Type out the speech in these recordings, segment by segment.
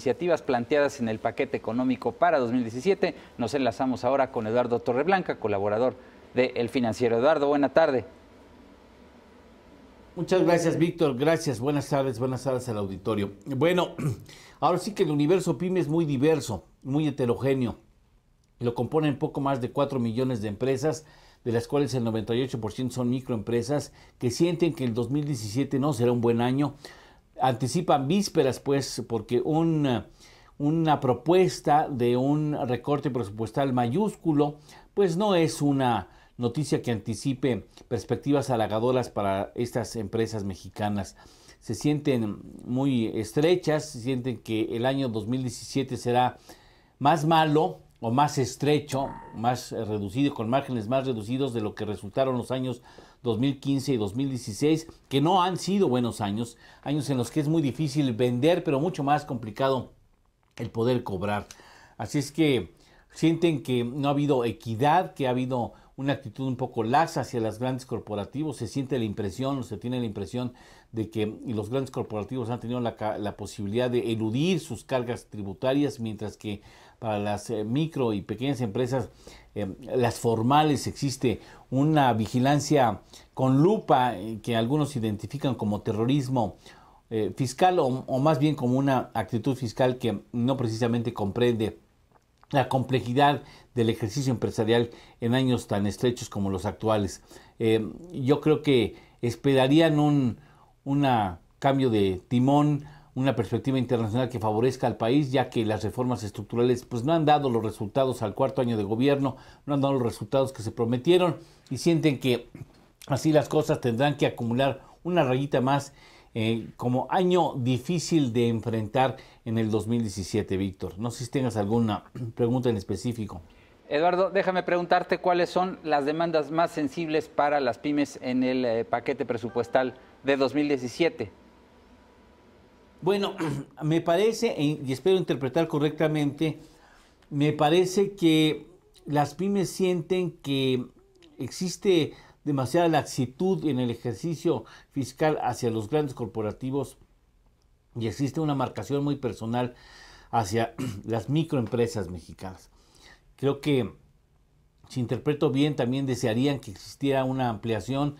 iniciativas planteadas en el paquete económico para 2017. Nos enlazamos ahora con Eduardo Torreblanca, colaborador de El Financiero. Eduardo, buena tarde. Muchas gracias, Víctor. Gracias. Buenas tardes, buenas tardes al auditorio. Bueno, ahora sí que el universo PYME es muy diverso, muy heterogéneo. Lo componen poco más de 4 millones de empresas, de las cuales el 98% son microempresas que sienten que el 2017 no será un buen año anticipan vísperas, pues, porque una propuesta de un recorte presupuestal mayúsculo, pues no es una noticia que anticipe perspectivas halagadoras para estas empresas mexicanas. Se sienten muy estrechas, se sienten que el año 2017 será más malo o más estrecho, más reducido, con márgenes más reducidos de lo que resultaron los años 2015 y 2016, que no han sido buenos años, años en los que es muy difícil vender, pero mucho más complicado el poder cobrar. Así es que sienten que no ha habido equidad, que ha habido una actitud un poco laxa hacia los grandes corporativos. Se siente la impresión, o se tiene la impresión de que los grandes corporativos han tenido la, posibilidad de eludir sus cargas tributarias, mientras que para las eh, micro y pequeñas empresas, eh, las formales, existe una vigilancia con lupa eh, que algunos identifican como terrorismo fiscal o más bien como una actitud fiscal que no precisamente comprende la complejidad del ejercicio empresarial en años tan estrechos como los actuales. Eh, yo creo que esperarían un cambio de timón, una perspectiva internacional que favorezca al país, ya que las reformas estructurales pues, no han dado los resultados al cuarto año de gobierno, no han dado los resultados que se prometieron y sienten que así las cosas tendrán que acumular una rayita más eh, como año difícil de enfrentar en el 2017, Víctor. No sé si tengas alguna pregunta en específico. Eduardo, déjame preguntarte cuáles son las demandas más sensibles para las pymes en el eh, paquete presupuestal de 2017. Bueno, me parece, e, y espero interpretar correctamente, me parece que las pymes sienten que existe demasiada laxitud en el ejercicio fiscal hacia los grandes corporativos y existe una marcación muy personal hacia las microempresas mexicanas. Creo que, si interpreto bien, también desearían que existiera una ampliación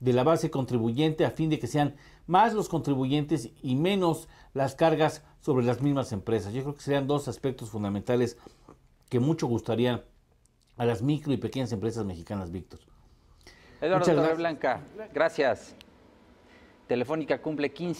de la base contribuyente a fin de que sean más los contribuyentes y menos las cargas sobre las mismas empresas. Yo creo que serían dos aspectos fundamentales que mucho gustarían a las micro y pequeñas empresas mexicanas, Víctor. Eduardo Blanca, gracias. Telefónica cumple 15